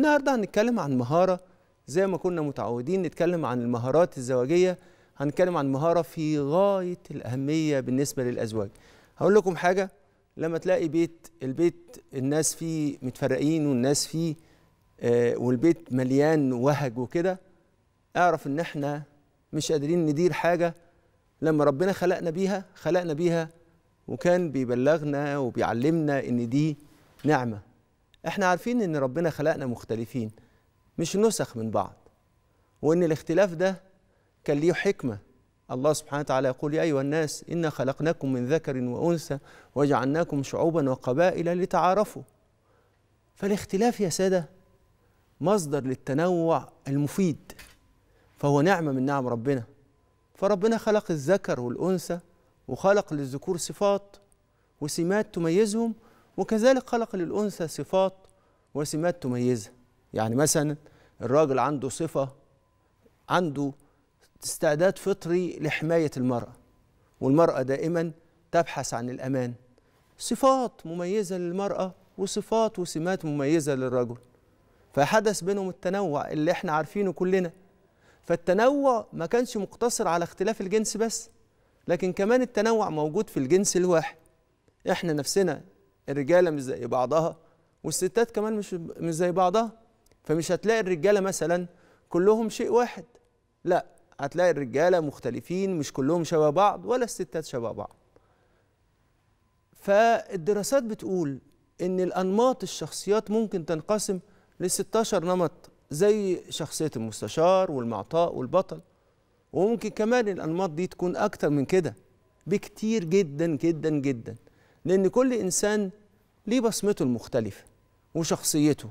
النهارده هنتكلم عن مهاره زي ما كنا متعودين نتكلم عن المهارات الزواجيه هنتكلم عن مهاره في غايه الاهميه بالنسبه للازواج هقول لكم حاجه لما تلاقي بيت البيت الناس فيه متفرقين والناس فيه آه والبيت مليان وهج وكده اعرف ان احنا مش قادرين ندير حاجه لما ربنا خلقنا بيها خلقنا بيها وكان بيبلغنا وبيعلمنا ان دي نعمه احنا عارفين ان ربنا خلقنا مختلفين مش نسخ من بعض وان الاختلاف ده كان ليه حكمه الله سبحانه وتعالى يقول يا ايها الناس انا خلقناكم من ذكر وانثى وجعلناكم شعوبا وقبائل لتعارفوا فالاختلاف يا ساده مصدر للتنوع المفيد فهو نعمه من نعم ربنا فربنا خلق الذكر والانثى وخلق للذكور صفات وسمات تميزهم وكذلك خلق للأنثى صفات وسمات تميزها يعني مثلا الراجل عنده صفة عنده استعداد فطري لحماية المرأة والمرأة دائما تبحث عن الأمان صفات مميزة للمرأة وصفات وسمات مميزة للرجل فحدث بينهم التنوع اللي احنا عارفينه كلنا فالتنوع ما كانش مقتصر على اختلاف الجنس بس لكن كمان التنوع موجود في الجنس الواحد احنا نفسنا الرجاله مش زي بعضها والستات كمان مش مش زي بعضها فمش هتلاقي الرجاله مثلا كلهم شيء واحد لا هتلاقي الرجاله مختلفين مش كلهم شبه بعض ولا الستات شبه بعض فالدراسات بتقول ان الانماط الشخصيات ممكن تنقسم ل 16 نمط زي شخصيه المستشار والمعطاء والبطل وممكن كمان الانماط دي تكون اكتر من كده بكتير جدا جدا جدا لأن كل إنسان ليه بصمته المختلفة وشخصيته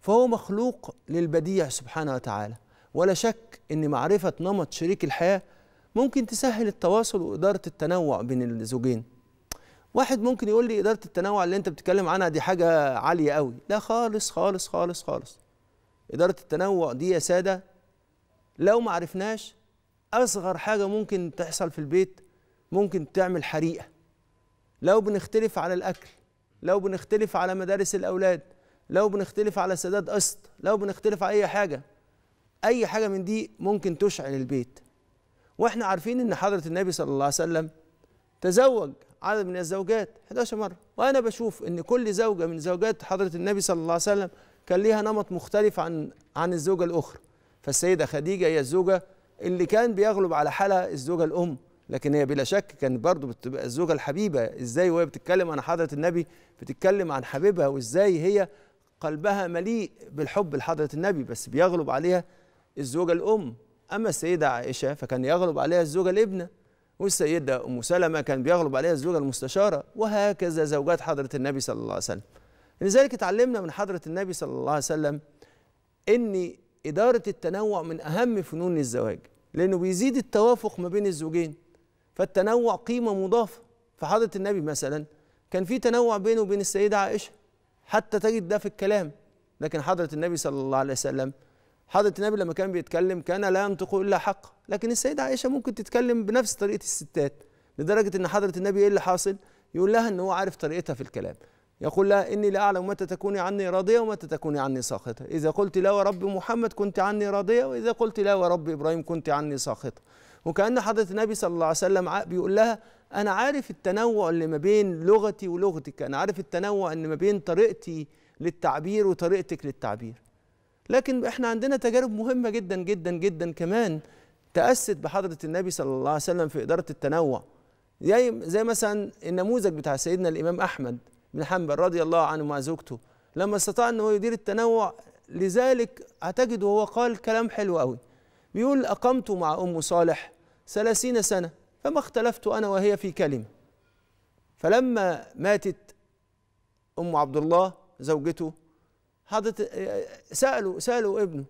فهو مخلوق للبديع سبحانه وتعالى ولا شك أن معرفة نمط شريك الحياة ممكن تسهل التواصل وإدارة التنوع بين الزوجين واحد ممكن يقول لي إدارة التنوع اللي أنت بتتكلم عنها دي حاجة عالية قوي لا خالص خالص خالص خالص إدارة التنوع دي يا سادة لو ما عرفناش أصغر حاجة ممكن تحصل في البيت ممكن تعمل حريقة لو بنختلف على الأكل لو بنختلف على مدارس الأولاد لو بنختلف على سداد قسط لو بنختلف على أي حاجة أي حاجة من دي ممكن تشعل البيت واحنا عارفين ان حضره النبي صلى الله عليه وسلم تزوج عدد من الزوجات 11 مره وانا بشوف ان كل زوجه من زوجات حضره النبي صلى الله عليه وسلم كان ليها نمط مختلف عن عن الزوجه الاخرى فالسيده خديجه هي الزوجه اللي كان بيغلب على حالها الزوجه الام لكن هي بلا شك كانت برضه بتبقى الزوجه الحبيبه ازاي وهي بتتكلم عن حضره النبي بتتكلم عن حبيبها وازاي هي قلبها مليء بالحب لحضره النبي بس بيغلب عليها الزوجه الام اما السيده عائشه فكان يغلب عليها الزوجه الابنه والسيده ام سلمه كان بيغلب عليها الزوجه المستشاره وهكذا زوجات حضره النبي صلى الله عليه وسلم لذلك اتعلمنا من حضره النبي صلى الله عليه وسلم ان اداره التنوع من اهم فنون الزواج لانه بيزيد التوافق ما بين الزوجين فالتنوع قيمة مضافة فحضرة النبي مثلا كان في تنوع بينه وبين السيدة عائشة حتى تجد ده في الكلام لكن حضرة النبي صلى الله عليه وسلم حضرة النبي لما كان بيتكلم كان لا ينطق إلا حق لكن السيدة عائشة ممكن تتكلم بنفس طريقة الستات لدرجة إن حضرة النبي إيه اللي حاصل يقول لها إن هو عارف طريقتها في الكلام يقول لها إني لا أعلم متى تكوني عني راضية ومتى تكوني عني ساخطة إذا قلت لا ورب محمد كنت عني راضية وإذا قلت لا ورب إبراهيم كنت عني ساخطة وكأن حضرة النبي صلى الله عليه وسلم بيقول لها أنا عارف التنوع اللي ما بين لغتي ولغتك أنا عارف التنوع اللي ما بين طريقتي للتعبير وطريقتك للتعبير لكن احنا عندنا تجارب مهمة جدا جدا جدا كمان تأست بحضرة النبي صلى الله عليه وسلم في إدارة التنوع زي, زي مثلا النموذج بتاع سيدنا الإمام أحمد بن حنبل رضي الله عنه مع زوجته لما استطاع أنه يدير التنوع لذلك أعتقد وهو قال كلام حلو قوي بيقول أقمت مع أم صالح ثلاثين سنة فما اختلفت أنا وهي في كلمة فلما ماتت أم عبد الله زوجته حضرت سألوا سألوا ابنه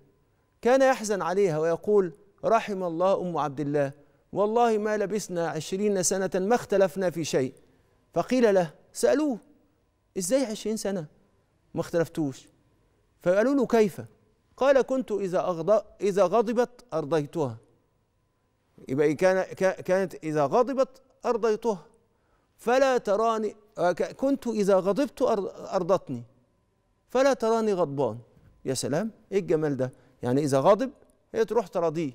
كان يحزن عليها ويقول رحم الله أم عبد الله والله ما لبثنا عشرين سنة ما اختلفنا في شيء فقيل له سألوه ازاي عشرين سنة ما اختلفتوش فقالوا له كيف قال كنت إذا أغض إذا غضبت أرضيتها يبقى إيه، كان كانت إذا غضبت أرضيتها فلا تراني آه، كنت إذا غضبت أرضتني فلا تراني غضبان يا سلام إيه الجمال ده يعني إذا غضب هي تروح تراضيه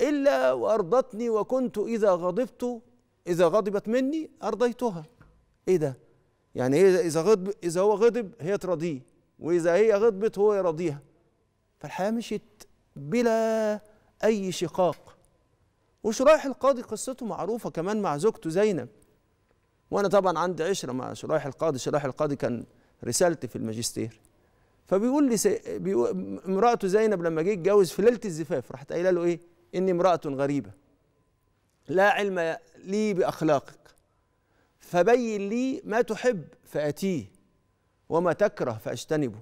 إلا وأرضتني وكنت إذا غضبت إذا غضبت مني أرضيتها إيه ده يعني إذا غضب إذا هو غضب هي ترضيه واذا هي غضبت هو يرضيها فالحياه مشيت بلا اي شقاق وشرايح القاضي قصته معروفه كمان مع زوجته زينب وانا طبعا عندي عشره مع شرايح القاضي شرايح القاضي كان رسالتي في الماجستير فبيقول لي سي... بيقول... امراته زينب لما جه يتجوز في ليله الزفاف راحت قايله له ايه اني امراه غريبه لا علم لي باخلاقك فبين لي ما تحب فاتيه وما تكره فاجتنبه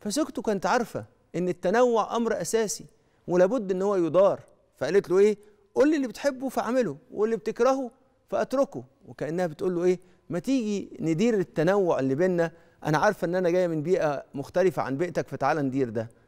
فزوجته كانت عارفه ان التنوع امر اساسي ولابد ان هو يدار فقالت له ايه قول لي اللي بتحبه فاعمله واللي بتكرهه فاتركه وكانها بتقول له ايه ما تيجي ندير التنوع اللي بيننا انا عارفه ان انا جايه من بيئه مختلفه عن بيئتك فتعالى ندير ده